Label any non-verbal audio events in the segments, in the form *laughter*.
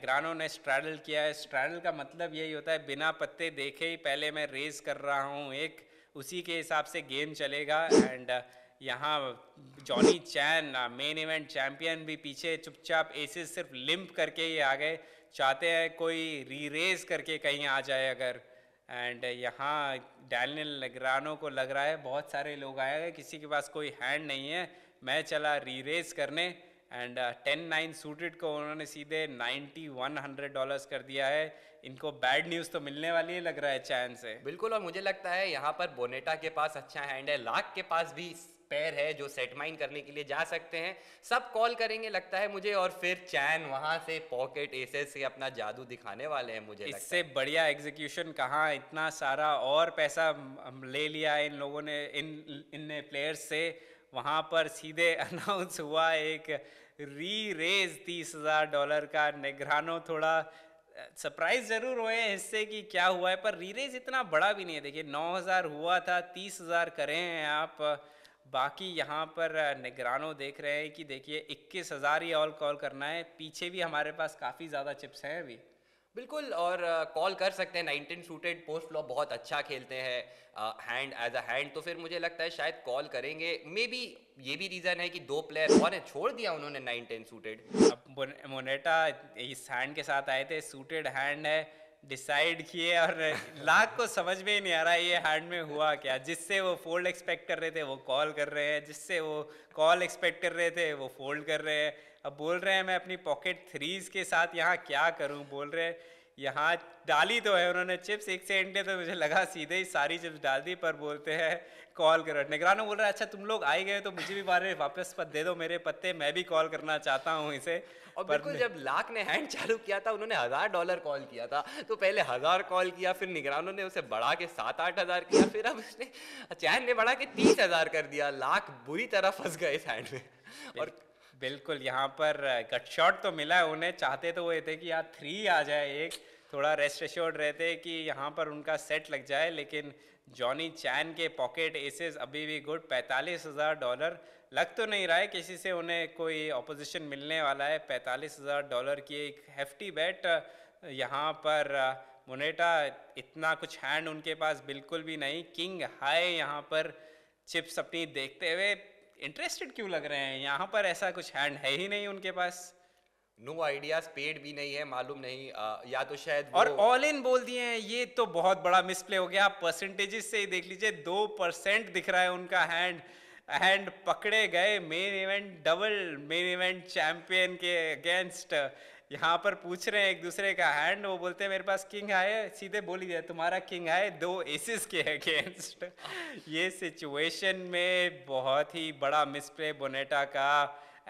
निगरानों ने स्ट्रैडल किया है स्ट्रैडल का मतलब यही होता है बिना पत्ते देखे ही पहले मैं रेस कर रहा हूँ एक उसी के हिसाब से गेम चलेगा एंड uh, यहाँ Johnny Chan main event champion भी पीछे चुपचाप एसेस सिर्फ लिम्प करके ही आ गए चाहते हैं कोई री रेस करके कहीं आ जाए अगर एंड uh, यहाँ डैनियल नगरानों को लग रहा है बहुत सारे लोग आए हैं किसी के पास कोई हैंड नहीं है मैं चला री रेस करने एंड टेन नाइन सूटेड को उन्होंने सीधे नाइन्टी वन हंड्रेड डॉलर्स कर दिया है इनको बैड न्यूज़ तो मिलने वाली है लग रहा है चैन से बिल्कुल और मुझे लगता है यहाँ पर बोनेटा के पास अच्छा हैंड है लाख के पास भी पैर है जो सेट माइन करने के लिए जा सकते हैं सब कॉल करेंगे लगता है मुझे और फिर चैन वहां से पॉकेट एसेस से अपना जादू दिखाने वाले हैं मुझे इससे है। बढ़िया एग्जीक्यूशन कहाँ इतना सारा और पैसा ले लिया इन लोगों ने इन इन प्लेयर्स से वहाँ पर सीधे अनाउंस *laughs* हुआ एक री रेज तीस हज़ार डॉलर का निगरानों थोड़ा सरप्राइज जरूर हुए हैं इससे कि क्या हुआ है पर री रेज इतना बड़ा भी नहीं है देखिए 9000 हुआ था तीस हज़ार करे हैं आप बाकी यहाँ पर निगरानों देख रहे हैं कि देखिए इक्कीस हज़ार ही ऑल कॉल करना है पीछे भी हमारे पास काफ़ी ज़्यादा चिप्स हैं अभी बिल्कुल और कॉल कर सकते हैं नाइनटीन सूटेड पोस्ट फ्लॉप बहुत अच्छा खेलते हैं हैंड एज अ हैंड तो फिर मुझे लगता है शायद कॉल करेंगे मे बी ये भी रीज़न है कि दो प्लेयर और हैं छोड़ दिया उन्होंने नाइनटीन सूटेड अब मोनेटा इस हैंड के साथ आए थे सूटेड हैंड है डिसाइड किए और लाख को समझ में ही नहीं आ रहा ये हैंड में हुआ क्या जिससे वो फोल्ड एक्सपेक्ट कर रहे थे वो कॉल कर रहे हैं जिससे वो कॉल एक्सपेक्ट कर रहे थे वो फोल्ड कर रहे हैं अब बोल रहे हैं मैं अपनी पॉकेट थ्रीज के साथ यहाँ क्या करूँ बोल रहे हैं यहाँ डाली तो है उन्होंने चिप्स एक से एंड तो मुझे लगा सीधे ही सारी चिप्स डाल दी पर बोलते हैं कॉल करो निगरानों बोल रहा है अच्छा तुम लोग आए गए तो मुझे भी बारे वापस पर दे दो मेरे पत्ते मैं भी कॉल करना चाहता हूँ इसे और बिल्कुल जब लाख ने हैंड चालू किया था उन्होंने हज़ार डॉलर कॉल किया था तो पहले हज़ार कॉल किया फिर निगरानों ने उसे बढ़ा के सात आठ हज़ार किया फिर अब उसने चैन ने बढ़ा के तीस हज़ार कर दिया लाख बुरी तरह फंस गए इस हैंड में और बिल्कुल यहाँ पर कट शॉट तो मिला है उन्हें चाहते तो वो थे कि यार थ्री आ जाए एक थोड़ा रेस्ट एश्योर्ड रहते कि यहाँ पर उनका सेट लग जाए लेकिन जॉनी चैन के पॉकेट एसेस अभी भी गुड पैंतालीस हज़ार डॉलर लग तो नहीं रहा है किसी से उन्हें कोई ऑपोजिशन मिलने वाला है पैंतालीस हज़ार डॉलर की एक हेफ्टी बैट यहाँ पर मोनेटा इतना कुछ हैंड उनके पास बिल्कुल भी नहीं किंग हाई यहाँ पर चिप्स अपनी देखते हुए इंटरेस्टेड क्यों लग रहे हैं यहाँ पर ऐसा कुछ हैंड है ही नहीं उनके पास नो आइडियाज पेड भी नहीं है मालूम नहीं आ, या तो शायद और ऑल इन बोल दिए हैं ये तो बहुत बड़ा मिसप्ले हो गया परसेंटेजेस से ही देख लीजिए दो परसेंट दिख रहा है उनका हैंड हैंड पकड़े गए main event double main event champion के अगेंस्ट यहाँ पर पूछ रहे हैं एक दूसरे का हैंड वो बोलते हैं मेरे पास किंग है सीधे बोली दिया तुम्हारा किंग है दो एसिस के अगेंस्ट *laughs* ये सिचुएशन में बहुत ही बड़ा मिसप्ले बोनेटा का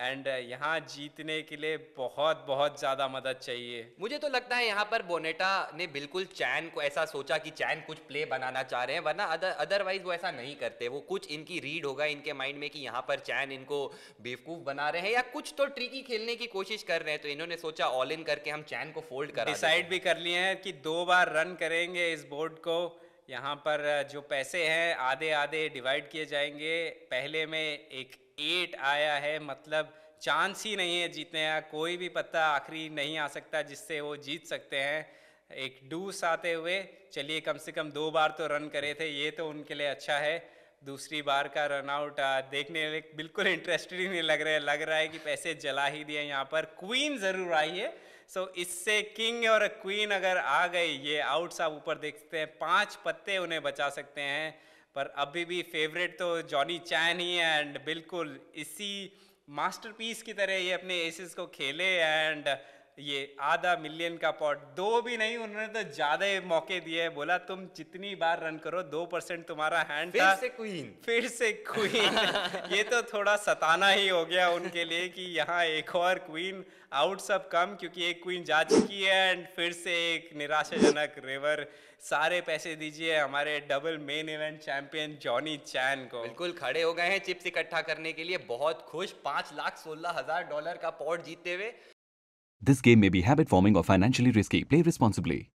एंड uh, यहाँ जीतने के लिए बहुत बहुत ज़्यादा मदद चाहिए मुझे तो लगता है यहाँ पर बोनेटा ने बिल्कुल चैन को ऐसा सोचा कि चैन कुछ प्ले बनाना चाह रहे हैं वरना अदरवाइज वो ऐसा नहीं करते वो कुछ इनकी रीड होगा इनके माइंड में कि यहाँ पर चैन इनको बेवकूफ़ बना रहे हैं या कुछ तो ट्रिकी खेलने की कोशिश कर रहे हैं तो इन्होंने सोचा ऑल इन करके हम चैन को फोल्ड कर डिसाइड भी कर लिए हैं कि दो बार रन करेंगे इस बोर्ड को यहाँ पर जो पैसे हैं आधे आधे डिवाइड किए जाएंगे पहले में एक एट आया है मतलब चांस ही नहीं है जीतने का कोई भी पत्ता आखिरी नहीं आ सकता जिससे वो जीत सकते हैं एक डूस आते हुए चलिए कम से कम दो बार तो रन करे थे ये तो उनके लिए अच्छा है दूसरी बार का रन आउट देखने में बिल्कुल इंटरेस्टेड ही नहीं लग रहा है लग रहा है कि पैसे जला ही दिए यहाँ पर क्वीन ज़रूर आई है सो so, इससे किंग और क्वीन अगर आ गए ये आउट्स आप ऊपर देखते हैं पांच पत्ते उन्हें बचा सकते हैं पर अभी भी फेवरेट तो जॉनी चैन ही है एंड बिल्कुल इसी मास्टरपीस की तरह ये अपने एसेस को खेले एंड ये आधा मिलियन का पॉट दो भी नहीं उन्होंने तो ज्यादा मौके दिए बोला तुम जितनी बार रन करो दो परसेंट तुम्हारा हैंड फिर था से क्वीन फिर से क्वीन *laughs* ये तो थोड़ा सताना ही हो गया उनके लिए कि यहाँ एक और क्वीन आउट सब कम क्योंकि एक क्वीन जा चुकी है एंड फिर से एक निराशाजनक रेवर सारे पैसे दीजिए हमारे double main event champion Johnny Chan को बिल्कुल खड़े हो गए हैं चिप्स इकट्ठा करने के लिए बहुत खुश पांच लाख सोलह हजार डॉलर का पॉट जीतते हुए This game may be habit forming or financially risky. Play responsibly.